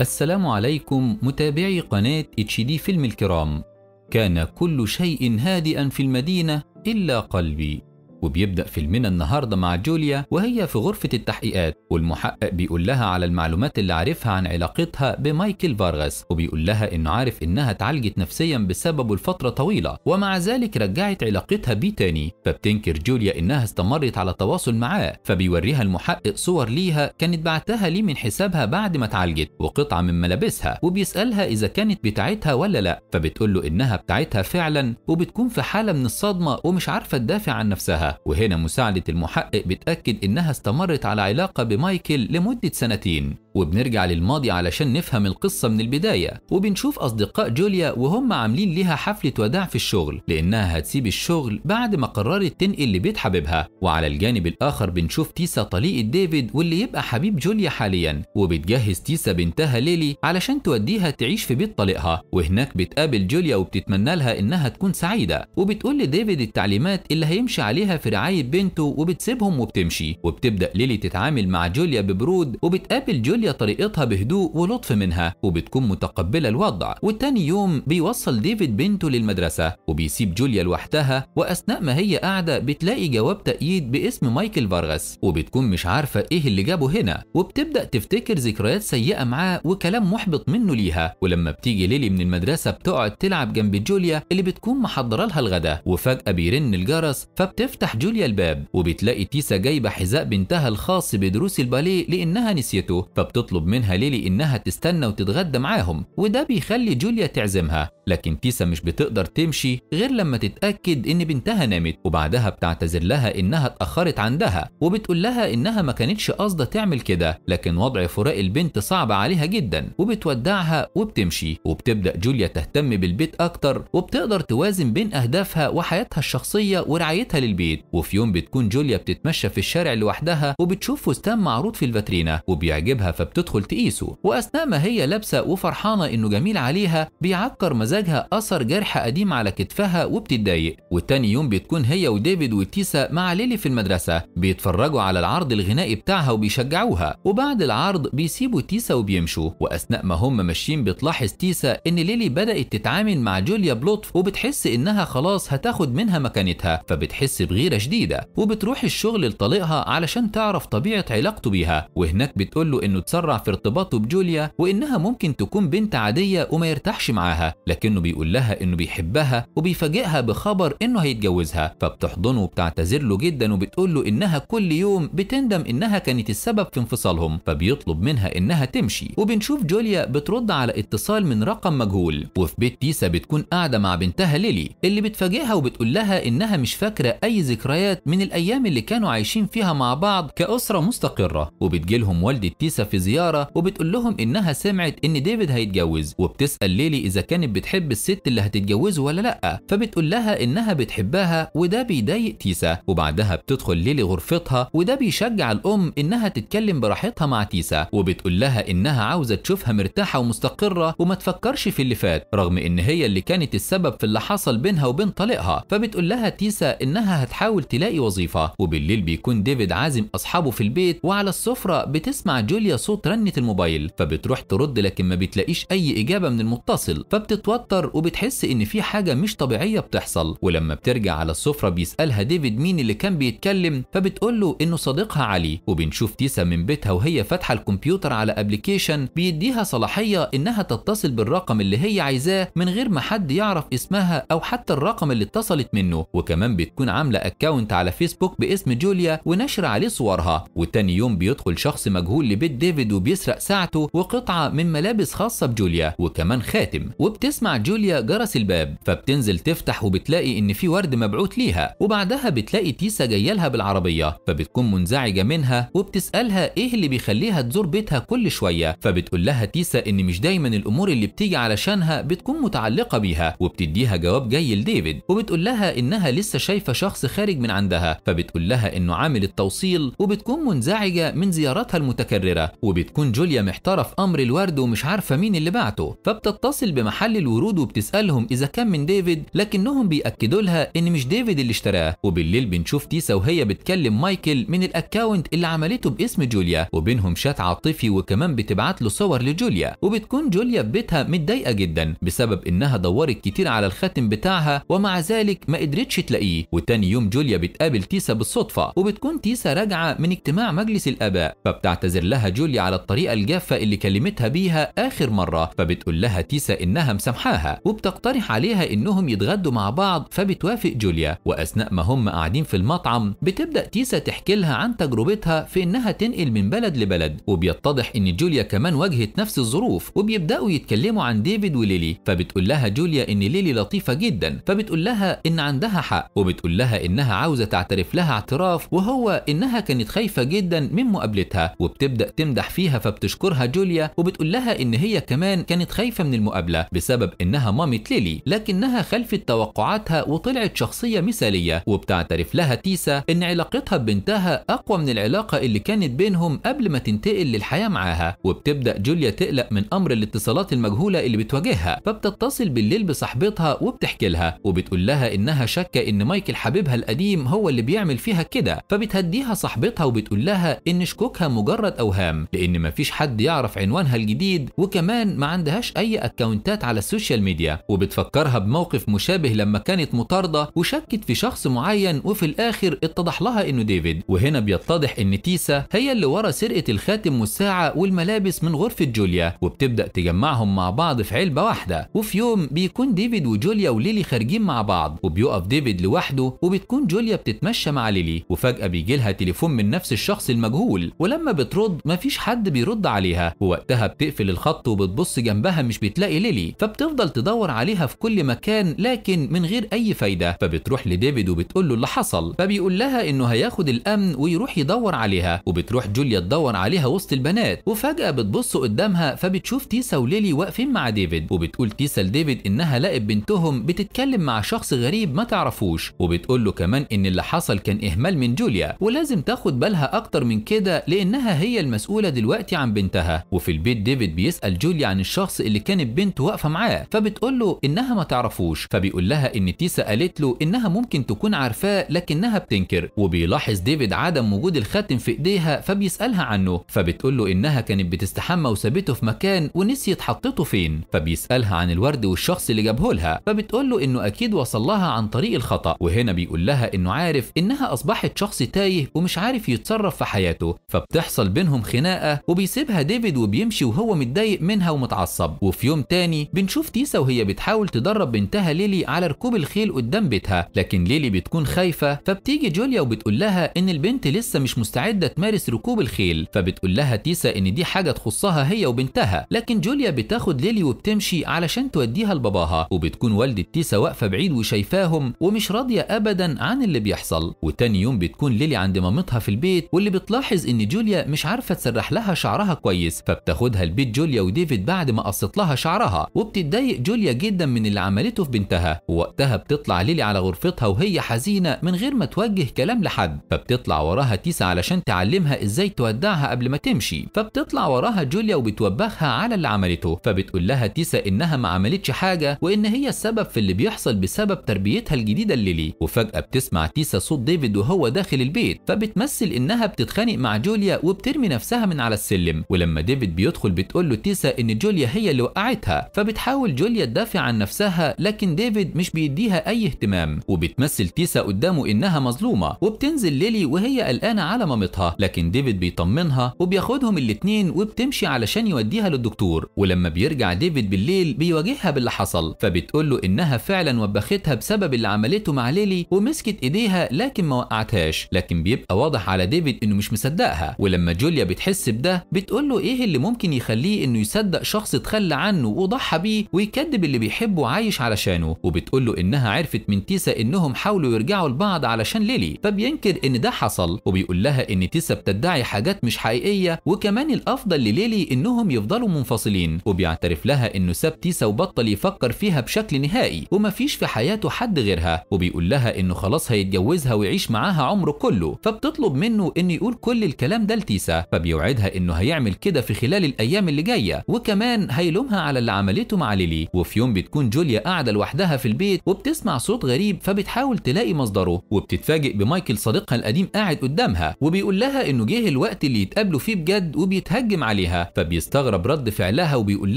السلام عليكم متابعي قناة اتش دي فيلم الكرام كان كل شيء هادئا في المدينة إلا قلبي وبيبدأ فيلمنا النهاردة مع جوليا وهي في غرفة التحقيقات والمحقق بيقول لها على المعلومات اللي عارفها عن علاقتها بمايكل فارغاس وبيقول لها انه عارف انها اتعالجت نفسيا بسببه لفترة طويلة ومع ذلك رجعت علاقتها بيه تاني فبتنكر جوليا انها استمرت على تواصل معاه فبيوريها المحقق صور ليها كانت بعتها ليه من حسابها بعد ما اتعالجت وقطعة من ملابسها وبيسألها اذا كانت بتاعتها ولا لا فبتقول له انها بتاعتها فعلا وبتكون في حالة من الصدمة ومش عارفة تدافع عن نفسها وهنا مساعدة المحقق بتأكد إنها استمرت على علاقة بمايكل لمدة سنتين وبنرجع للماضي علشان نفهم القصة من البداية وبنشوف أصدقاء جوليا وهم عاملين ليها حفلة وداع في الشغل لأنها هتسيب الشغل بعد ما قررت تنقل لبيت حبيبها وعلى الجانب الآخر بنشوف تيسا طليقة ديفيد واللي يبقى حبيب جوليا حاليا وبتجهز تيسا بنتها ليلي علشان توديها تعيش في بيت طليقها وهناك بتقابل جوليا وبتتمنى لها إنها تكون سعيدة وبتقول لديفيد التعليمات اللي هيمشي عليها في رعاية بنته وبتسيبهم وبتمشي وبتبدأ ليلي تتعامل مع جوليا ببرود وبتقابل جوليا هي طريقتها بهدوء ولطف منها وبتكون متقبلة الوضع وتاني يوم بيوصل ديفيد بنته للمدرسة وبيسيب جوليا لوحدها وأثناء ما هي قاعدة بتلاقي جواب تأييد باسم مايكل فارغاس وبتكون مش عارفة إيه اللي جابه هنا وبتبدأ تفتكر ذكريات سيئة معاه وكلام محبط منه ليها ولما بتيجي ليلي من المدرسة بتقعد تلعب جنب جوليا اللي بتكون محضرة لها الغداء وفجأة بيرن الجرس فبتفتح جوليا الباب وبتلاقي تيسا جايبة حذاء بنتها الخاص بدروس الباليه لأنها نسيته فبت بتطلب منها ليلي إنها تستنى وتتغدى معاهم وده بيخلي جوليا تعزمها لكن كيسا مش بتقدر تمشي غير لما تتأكد إن بنتها نامت وبعدها بتعتذر لها إنها اتأخرت عندها وبتقول لها إنها ما كانتش قاصدة تعمل كده لكن وضع فراق البنت صعب عليها جدا وبتودعها وبتمشي وبتبدأ جوليا تهتم بالبيت أكتر وبتقدر توازن بين أهدافها وحياتها الشخصية ورعايتها للبيت وفي يوم بتكون جوليا بتتمشى في الشارع لوحدها وبتشوف فستان معروض في الفاترينا وبيعجبها فبتدخل تقيسه وأثناء ما هي لابسة وفرحانة إنه جميل عليها بيعكر مزاجها أثر جرح قديم على كتفها وبتتضايق وتاني يوم بتكون هي وديفيد وتيسا مع ليلي في المدرسة بيتفرجوا على العرض الغنائي بتاعها وبيشجعوها وبعد العرض بيسيبوا تيسا وبيمشوا وأثناء ما هم ماشيين بتلاحظ تيسا إن ليلي بدأت تتعامل مع جوليا بلطف وبتحس إنها خلاص هتاخد منها مكانتها فبتحس بغيرة شديدة وبتروح الشغل لطليقها علشان تعرف طبيعة علاقته بيها وهناك بتقول له إنه بيتسرع في ارتباطه بجوليا وإنها ممكن تكون بنت عادية وما يرتاحش معاها لكنه بيقول لها إنه بيحبها وبيفاجئها بخبر إنه هيتجوزها فبتحضنه وبتعتذر له جدا وبتقول له إنها كل يوم بتندم إنها كانت السبب في انفصالهم فبيطلب منها إنها تمشي وبنشوف جوليا بترد على اتصال من رقم مجهول وفي بيت تيسا بتكون قاعدة مع بنتها ليلي اللي بتفاجئها وبتقول لها إنها مش فاكرة أي ذكريات من الأيام اللي كانوا عايشين فيها مع بعض كأسرة مستقرة وبتجيلهم والدة تيسا في في زياره وبتقول لهم انها سمعت ان ديفيد هيتجوز وبتسال ليلي اذا كانت بتحب الست اللي هتتجوزه ولا لا فبتقول لها انها بتحبها وده بيضايق تيسا وبعدها بتدخل ليلي غرفتها وده بيشجع الام انها تتكلم براحتها مع تيسا وبتقول لها انها عاوزه تشوفها مرتاحه ومستقره وما تفكرش في اللي فات رغم ان هي اللي كانت السبب في اللي حصل بينها وبين طليقها فبتقول لها تيسا انها هتحاول تلاقي وظيفه وبالليل بيكون ديفيد عازم اصحابه في البيت وعلى السفره بتسمع جوليا صوت رنة الموبايل فبتروح ترد لكن ما بتلاقيش أي إجابة من المتصل فبتتوتر وبتحس إن في حاجة مش طبيعية بتحصل ولما بترجع على السفرة بيسألها ديفيد مين اللي كان بيتكلم فبتقول له إنه صديقها علي وبنشوف تيسا من بيتها وهي فاتحة الكمبيوتر على أبلكيشن بيديها صلاحية إنها تتصل بالرقم اللي هي عايزاه من غير ما حد يعرف اسمها أو حتى الرقم اللي اتصلت منه وكمان بتكون عاملة أكاونت على فيسبوك باسم جوليا ونشر عليه صورها وتاني يوم بيدخل شخص مجهول لبيت ديفيد ديفيد وبيسرق ساعته وقطعة من ملابس خاصة بجوليا وكمان خاتم وبتسمع جوليا جرس الباب فبتنزل تفتح وبتلاقي ان في ورد مبعوث ليها وبعدها بتلاقي تيسا جايلها بالعربية فبتكون منزعجة منها وبتسألها ايه اللي بيخليها تزور بيتها كل شوية فبتقول لها تيسا ان مش دايما الامور اللي بتيجي علشانها بتكون متعلقة بيها وبتديها جواب جاي لديفيد وبتقول لها انها لسه شايفة شخص خارج من عندها فبتقول لها انه عامل التوصيل وبتكون منزعجة من زياراتها المتكررة وبتكون جوليا محتارة في أمر الورد ومش عارفة مين اللي بعته فبتتصل بمحل الورود وبتسألهم إذا كان من ديفيد لكنهم بيأكدوا لها إن مش ديفيد اللي اشتراه وبالليل بنشوف تيسا وهي بتكلم مايكل من الأكاونت اللي عملته باسم جوليا وبينهم شات عاطفي وكمان بتبعت له صور لجوليا وبتكون جوليا في بيتها متضايقة جدا بسبب إنها دورت كتير على الخاتم بتاعها ومع ذلك ما قدرتش تلاقيه وتاني يوم جوليا بتقابل تيسا بالصدفة وبتكون تيسا راجعة من اجتماع مجلس الآباء فبتعتذر لها جوليا النبي على الطريقة الجافة اللي كلمتها بيها آخر مرة فبتقول لها تيسا إنها مسامحاها وبتقترح عليها إنهم يتغدوا مع بعض فبتوافق جوليا وأثناء ما هم قاعدين في المطعم بتبدأ تيسا تحكي لها عن تجربتها في إنها تنقل من بلد لبلد وبيتضح إن جوليا كمان واجهت نفس الظروف وبيبدأوا يتكلموا عن ديفيد وليلي فبتقول لها جوليا إن ليلي لطيفة جدا فبتقول لها إن عندها حق وبتقول لها إنها عاوزة تعترف لها اعتراف وهو إنها كانت خايفة جدا من مقابلتها وبتبدأ تمدح بتنجح فيها فبتشكرها جوليا وبتقول لها ان هي كمان كانت خايفه من المقابله بسبب انها مامة ليلي لكنها خلفت توقعاتها وطلعت شخصيه مثاليه وبتعترف لها تيسا ان علاقتها ببنتها اقوى من العلاقه اللي كانت بينهم قبل ما تنتقل للحياه معاها وبتبدا جوليا تقلق من امر الاتصالات المجهوله اللي بتواجهها فبتتصل بالليل بصاحبتها وبتحكي لها وبتقول لها انها شاكه ان مايكل حبيبها القديم هو اللي بيعمل فيها كده فبتهديها صاحبتها وبتقول لها ان شكوكها مجرد اوهام لان مفيش حد يعرف عنوانها الجديد وكمان ما عندهاش اي اكونتات على السوشيال ميديا وبتفكرها بموقف مشابه لما كانت مطارده وشكت في شخص معين وفي الاخر اتضح لها انه ديفيد وهنا بيتضح ان تيسا هي اللي ورا سرقه الخاتم والساعه والملابس من غرفه جوليا وبتبدا تجمعهم مع بعض في علبه واحده وفي يوم بيكون ديفيد وجوليا وليلي خارجين مع بعض وبيقف ديفيد لوحده وبتكون جوليا بتتمشى مع ليلي وفجاه بيجي لها تليفون من نفس الشخص المجهول ولما بترد مفيش حد بيرد عليها ووقتها بتقفل الخط وبتبص جنبها مش بتلاقي ليلي فبتفضل تدور عليها في كل مكان لكن من غير اي فايده فبتروح لديفيد وبتقول له اللي حصل فبيقول لها انه هياخد الامن ويروح يدور عليها وبتروح جوليا تدور عليها وسط البنات وفجاه بتبص قدامها فبتشوف تيسا وليلي واقفين مع ديفيد وبتقول تيسا لديفيد انها لقت بنتهم بتتكلم مع شخص غريب ما تعرفوش وبتقول له كمان ان اللي حصل كان اهمال من جوليا ولازم تاخد بالها اكتر من كده لانها هي المسؤوله مسؤولة دلوقتي عن بنتها وفي البيت ديفيد بيسأل جوليا عن الشخص اللي كانت بنته واقفة معاه فبتقول له إنها ما تعرفوش فبيقول لها إن تيسا قالت له إنها ممكن تكون عارفاه لكنها بتنكر وبيلاحظ ديفيد عدم وجود الخاتم في إيديها فبيسألها عنه فبتقول له إنها كانت بتستحمى وسابته في مكان ونسيت حطته فين فبيسألها عن الورد والشخص اللي جابه لها فبتقول له إنه أكيد وصل لها عن طريق الخطأ وهنا بيقول لها إنه عارف إنها أصبحت شخص تايه ومش عارف يتصرف في حياته فبتحصل بينهم خناقة وبيسيبها ديفيد وبيمشي وهو متضايق منها ومتعصب وفي يوم تاني بنشوف تيسا وهي بتحاول تدرب بنتها ليلي على ركوب الخيل قدام بيتها لكن ليلي بتكون خايفه فبتيجي جوليا وبتقول لها ان البنت لسه مش مستعده تمارس ركوب الخيل فبتقول لها تيسا ان دي حاجه تخصها هي وبنتها لكن جوليا بتاخد ليلي وبتمشي علشان توديها لباباها وبتكون والدة تيسا واقفه بعيد وشايفاهم ومش راضيه ابدا عن اللي بيحصل وتاني يوم بتكون ليلي عند مامتها في البيت واللي بتلاحظ ان جوليا مش عارفه تسرح بيتفتح لها شعرها كويس فبتاخدها لبيت جوليا وديفيد بعد ما قصت لها شعرها وبتتضايق جوليا جدا من اللي عملته في بنتها ووقتها بتطلع ليلي على غرفتها وهي حزينه من غير ما توجه كلام لحد فبتطلع وراها تيسا علشان تعلمها ازاي تودعها قبل ما تمشي فبتطلع وراها جوليا وبتوبخها على اللي عملته فبتقول لها تيسا انها ما عملتش حاجه وان هي السبب في اللي بيحصل بسبب تربيتها الجديده لليلي وفجاه بتسمع تيسا صوت ديفيد وهو داخل البيت فبتمثل انها بتتخانق مع جوليا وبترمي نفسها من من على السلم ولما ديفيد بيدخل بتقول له تيسا ان جوليا هي اللي وقعتها فبتحاول جوليا تدافع عن نفسها لكن ديفيد مش بيديها اي اهتمام وبتمثل تيسا قدامه انها مظلومه وبتنزل ليلي وهي قلقانه على مامتها لكن ديفيد بيطمنها وبياخدهم الاثنين وبتمشي علشان يوديها للدكتور ولما بيرجع ديفيد بالليل بيواجهها باللي حصل فبتقول له انها فعلا وبختها بسبب اللي عملته مع ليلي ومسكت ايديها لكن ما وقعتهاش لكن بيبقى واضح على ديفيد انه مش مصدقها ولما جوليا بتحس بتحس ده بتقول له ايه اللي ممكن يخليه انه يصدق شخص اتخلى عنه وضحى بيه ويكذب اللي بيحبه وعايش علشانه وبتقول له انها عرفت من تيسا انهم حاولوا يرجعوا لبعض علشان ليلي فبينكر ان ده حصل وبيقول لها ان تيسا بتدعي حاجات مش حقيقيه وكمان الافضل لليلي انهم يفضلوا منفصلين وبيعترف لها انه ساب تيسا وبطل يفكر فيها بشكل نهائي ومفيش في حياته حد غيرها وبيقول لها انه خلاص هيتجوزها ويعيش معاها عمره كله فبتطلب منه انه يقول كل الكلام ده لتيسا فبيوعد ووعدها انه هيعمل كده في خلال الايام اللي جايه وكمان هيلومها على اللي عملته مع ليلي وفي يوم بتكون جوليا قاعده لوحدها في البيت وبتسمع صوت غريب فبتحاول تلاقي مصدره وبتتفاجئ بمايكل صديقها القديم قاعد قدامها وبيقول لها انه جه الوقت اللي يتقابلوا فيه بجد وبيتهجم عليها فبيستغرب رد فعلها وبيقول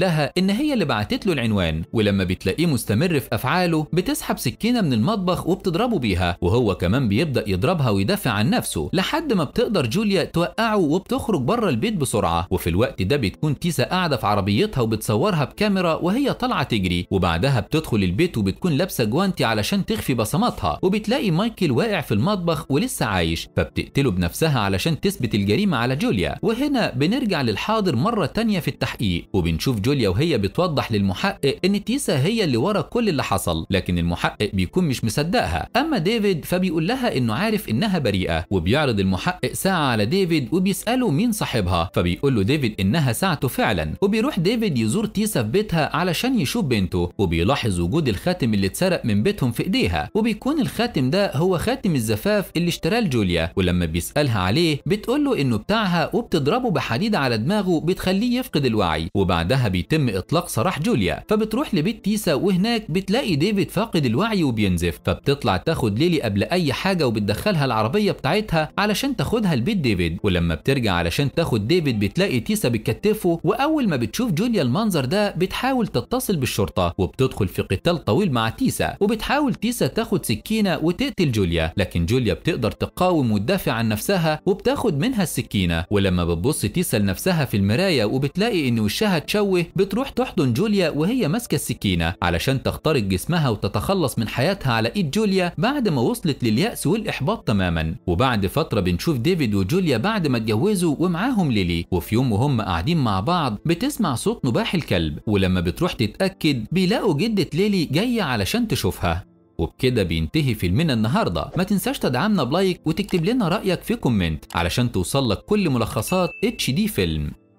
لها ان هي اللي بعتت له العنوان ولما بتلاقيه مستمر في افعاله بتسحب سكينه من المطبخ وبتضربه بيها وهو كمان بيبدا يضربها ويدافع عن نفسه لحد ما بتقدر جوليا توقعه وبتخرج بره البيت بسرعة وفي الوقت ده بتكون تيسا قاعدة في عربيتها وبتصورها بكاميرا وهي طالعة تجري وبعدها بتدخل البيت وبتكون لابسة جوانتي علشان تخفي بصماتها وبتلاقي مايكل واقع في المطبخ ولسه عايش فبتقتله بنفسها علشان تثبت الجريمة على جوليا وهنا بنرجع للحاضر مرة تانية في التحقيق وبنشوف جوليا وهي بتوضح للمحقق ان تيسا هي اللي ورا كل اللي حصل لكن المحقق بيكون مش مصدقها اما ديفيد فبيقول لها انه عارف انها بريئة وبيعرض المحقق ساعة على ديفيد وبيسأله مين صاحبها صاحبها فبيقول له ديفيد انها ساعته فعلا وبيروح ديفيد يزور تيسا في بيتها علشان يشوف بنته وبيلاحظ وجود الخاتم اللي اتسرق من بيتهم في ايديها وبيكون الخاتم ده هو خاتم الزفاف اللي اشتراه لجوليا ولما بيسالها عليه بتقول له انه بتاعها وبتضربه بحديد على دماغه بتخليه يفقد الوعي وبعدها بيتم اطلاق سراح جوليا فبتروح لبيت تيسا وهناك بتلاقي ديفيد فاقد الوعي وبينزف فبتطلع تاخد ليلي قبل اي حاجه وبتدخلها العربيه بتاعتها علشان تاخدها لبيت ديفيد ولما بترجع علشان تاخد بتاخد ديفيد بتلاقي تيسا بتكتفه واول ما بتشوف جوليا المنظر ده بتحاول تتصل بالشرطه وبتدخل في قتال طويل مع تيسا وبتحاول تيسا تاخد سكينه وتقتل جوليا لكن جوليا بتقدر تقاوم وتدافع عن نفسها وبتاخد منها السكينه ولما بتبص تيسا لنفسها في المرايه وبتلاقي ان وشها اتشوه بتروح تحضن جوليا وهي ماسكه السكينه علشان تخترق جسمها وتتخلص من حياتها على ايد جوليا بعد ما وصلت للياس والاحباط تماما وبعد فتره بنشوف ديفيد وجوليا بعد ما اتجوزوا ومعاه معاهم ليلي وفي يوم وهم قاعدين مع بعض بتسمع صوت نباح الكلب ولما بتروح تتأكد بيلاقوا جدة ليلي جاية علشان تشوفها وبكده بينتهي فيلمنا النهاردة ما تنساش تدعمنا بلايك وتكتب لنا رأيك في كومنت علشان توصل لك كل ملخصات اتش دي فيلم